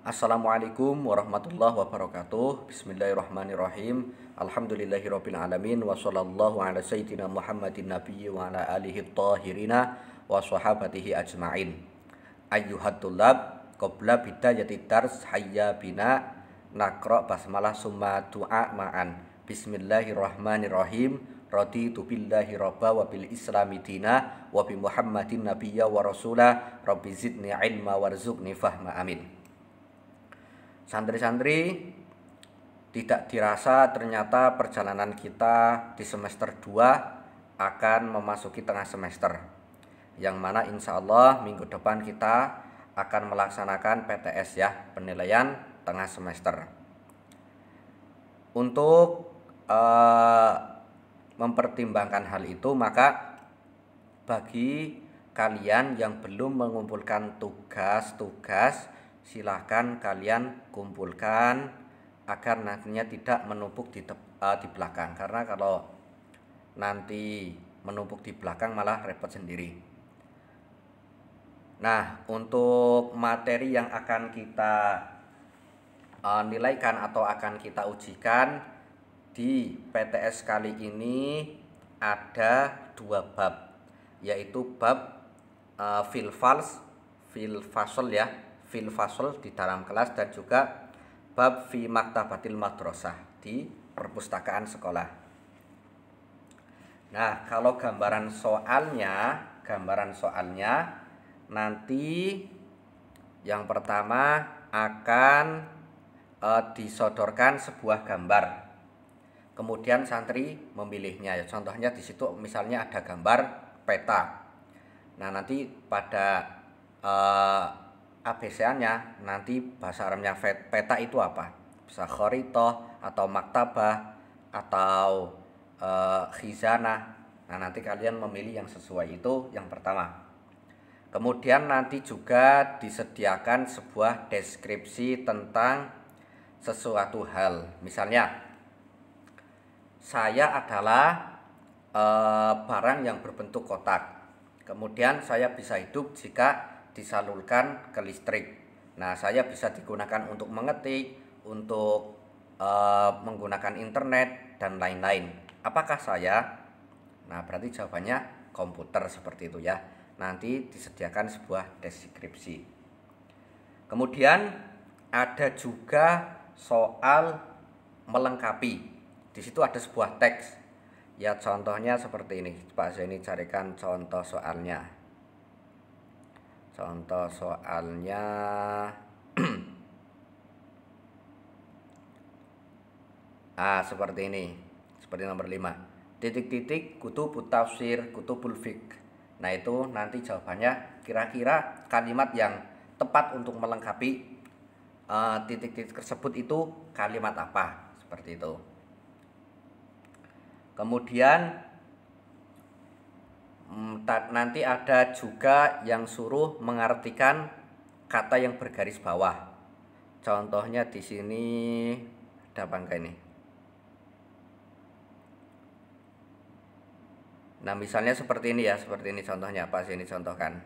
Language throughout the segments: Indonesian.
Assalamualaikum warahmatullahi wabarakatuh Bismillahirrahmanirrahim Alhamdulillahirrabbilalamin Wassalamu'alaikum ala sayyidina Muhammadin nabiyyi wa ala alihi tahirina Wa sahabatihi ajma'in Ayyuhatullab Qobla bidayati dars hayya bina Nakro basmalah summa du'a ma'an Bismillahirrahmanirrahim Raditu billahi rabba wa bil islami dina Wa bi muhammadin nabiyya wa rasulah Rabbi zidni ilma warzuqni fahma amin Santri-santri tidak dirasa ternyata perjalanan kita di semester 2 akan memasuki tengah semester yang mana insya Allah minggu depan kita akan melaksanakan PTS ya penilaian tengah semester untuk eh, mempertimbangkan hal itu maka bagi kalian yang belum mengumpulkan tugas-tugas silahkan kalian kumpulkan agar nantinya tidak menumpuk di, uh, di belakang karena kalau nanti menumpuk di belakang malah repot sendiri Nah, untuk materi yang akan kita uh, nilaikan atau akan kita ujikan di PTS kali ini ada dua bab, yaitu bab uh, eh, filfals, fasol ya, fil fasol di dalam kelas dan juga bab fi maktabatil madrasah di perpustakaan sekolah. Nah, kalau gambaran soalnya, gambaran soalnya nanti yang pertama akan e, disodorkan sebuah gambar. Kemudian santri memilihnya. Ya, contohnya di situ misalnya ada gambar peta. Nah, nanti pada uh, ABC-nya nanti bahasa Arabnya peta itu apa? Bisa khoritoh atau maktabah atau e, eh, khizana. Nah, nanti kalian memilih yang sesuai itu yang pertama. Kemudian nanti juga disediakan sebuah deskripsi tentang sesuatu hal. Misalnya, saya adalah e, barang yang berbentuk kotak. Kemudian saya bisa hidup jika disalurkan ke listrik. Nah, saya bisa digunakan untuk mengetik, untuk uh, menggunakan internet dan lain-lain. Apakah saya? Nah, berarti jawabannya komputer seperti itu ya. Nanti disediakan sebuah deskripsi. Kemudian ada juga soal melengkapi. Di situ ada sebuah teks. Ya contohnya seperti ini. Pak ini carikan contoh soalnya. Contoh soalnya Ah, seperti ini. Seperti nomor 5. Titik-titik kutubut tafsir, kutubul fiqh. Nah, itu nanti jawabannya kira-kira kalimat yang tepat untuk melengkapi eh, titik-titik uh, -titik tersebut itu kalimat apa. Seperti itu. Kemudian Hmm, nanti ada juga yang suruh mengartikan kata yang bergaris bawah. Contohnya di sini ada bangka ini. Nah, misalnya seperti ini ya, seperti ini contohnya apa sih ini contohkan.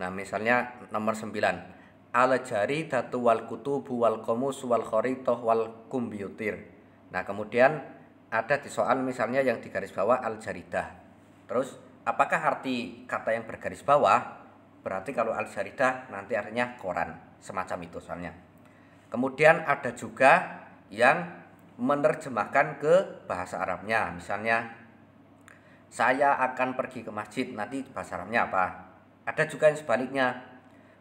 Nah, misalnya nomor 9. Al jari datu wal kutubu wal komus wal kharitah wal kumbyutir. Nah, kemudian ada di soal misalnya yang di garis bawah al-jaridah. Terus apakah arti kata yang bergaris bawah? Berarti kalau al-jaridah nanti artinya koran, semacam itu soalnya. Kemudian ada juga yang menerjemahkan ke bahasa Arabnya. Misalnya saya akan pergi ke masjid, nanti bahasa Arabnya apa? Ada juga yang sebaliknya.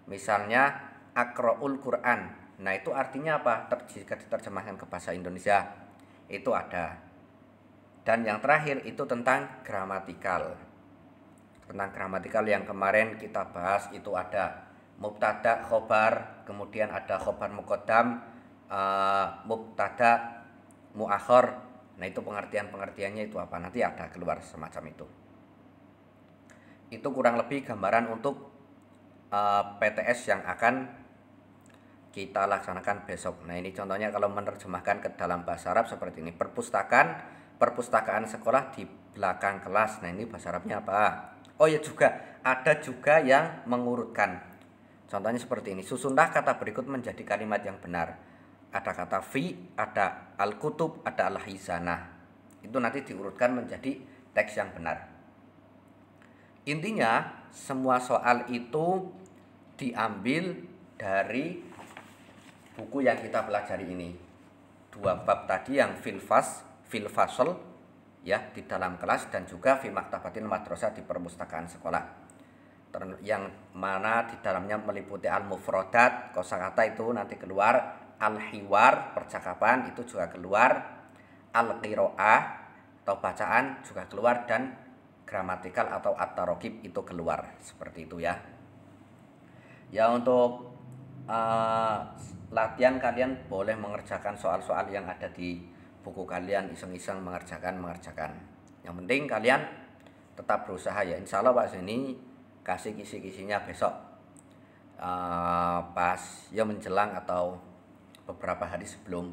Misalnya akroul Quran. Nah, itu artinya apa? Jika diterjemahkan ke bahasa Indonesia, itu ada. Dan yang terakhir itu tentang gramatikal. Tentang gramatikal yang kemarin kita bahas itu ada mubtada, khobar, kemudian ada khobar mukodam, uh, eh, mubtada, muakhor. Nah itu pengertian-pengertiannya itu apa? Nanti ada keluar semacam itu. Itu kurang lebih gambaran untuk uh, eh, PTS yang akan kita laksanakan besok. Nah, ini contohnya kalau menerjemahkan ke dalam bahasa Arab seperti ini. Perpustakaan perpustakaan sekolah di belakang kelas. Nah, ini bahasa Arabnya apa? Oh ya juga, ada juga yang mengurutkan. Contohnya seperti ini. Susunlah kata berikut menjadi kalimat yang benar. Ada kata fi, ada al-kutub, ada al-hizanah. Itu nanti diurutkan menjadi teks yang benar. Intinya, semua soal itu diambil dari buku yang kita pelajari ini. Dua bab tadi yang filfas fil fasol ya di dalam kelas dan juga fi maktabatin madrasah di perpustakaan sekolah yang mana di dalamnya meliputi al mufrodat kosakata itu nanti keluar al hiwar percakapan itu juga keluar al qiroah atau bacaan juga keluar dan gramatikal atau at itu keluar seperti itu ya ya untuk uh, latihan kalian boleh mengerjakan soal-soal yang ada di buku kalian iseng-iseng mengerjakan mengerjakan yang penting kalian tetap berusaha ya insya Allah Pak sini kasih kisi-kisinya besok uh, pas ya menjelang atau beberapa hari sebelum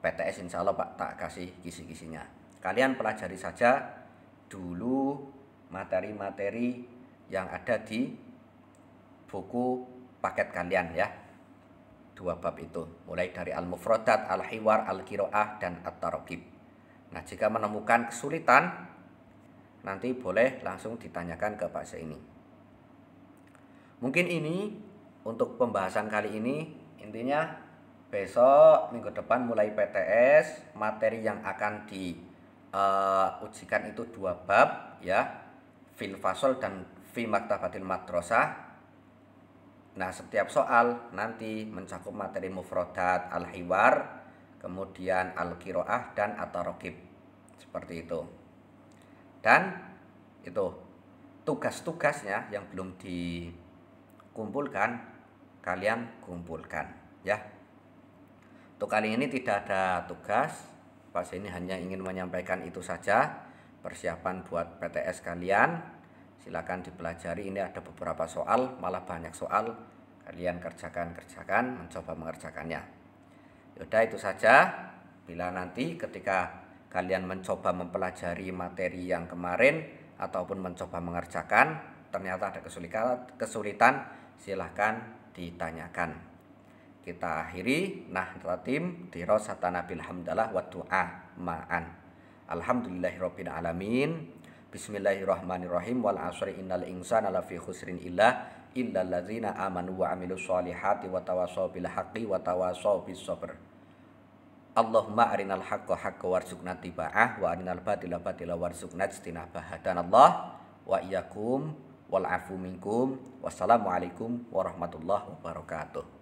PTS insya Allah Pak tak kasih kisi-kisinya kalian pelajari saja dulu materi-materi yang ada di buku paket kalian ya dua bab itu, mulai dari al-mufradat, al-hiwar, al-kiroah, dan at-tarokib. Nah, jika menemukan kesulitan, nanti boleh langsung ditanyakan ke Pak ini. Mungkin ini untuk pembahasan kali ini, intinya besok minggu depan mulai PTS, materi yang akan di uh, ujikan itu dua bab ya, fil fasol dan fi maktabatil madrasah Nah, setiap soal nanti mencakup materi mufrodat, al-hiwar, kemudian al-kiroah, dan atarokib. Seperti itu. Dan itu tugas-tugasnya yang belum dikumpulkan, kalian kumpulkan. ya. Untuk kali ini tidak ada tugas, pas ini hanya ingin menyampaikan itu saja. Persiapan buat PTS kalian Silakan dipelajari. Ini ada beberapa soal, malah banyak soal. Kalian kerjakan-kerjakan, mencoba mengerjakannya. Yaudah itu saja. Bila nanti ketika kalian mencoba mempelajari materi yang kemarin ataupun mencoba mengerjakan, ternyata ada kesulitan, kesulitan silahkan ditanyakan. Kita akhiri nah di rosatana bilhamdalah wa du'a ma'an. Alhamdulillahirabbil alamin. Bismillahirrahmanirrahim wal asri innal insana lafi khusrin illa illal ladzina amanu wa amilus solihati wa tawassaw bil haqqi wa tawassaw bis sabr. Allahumma arinal haqqo haqqo warzuqna tiba'ah wa arinal batila batila warzuqna ijtinabah. Dan Allah wa iyyakum wal afu minkum. Wassalamualaikum warahmatullahi wabarakatuh.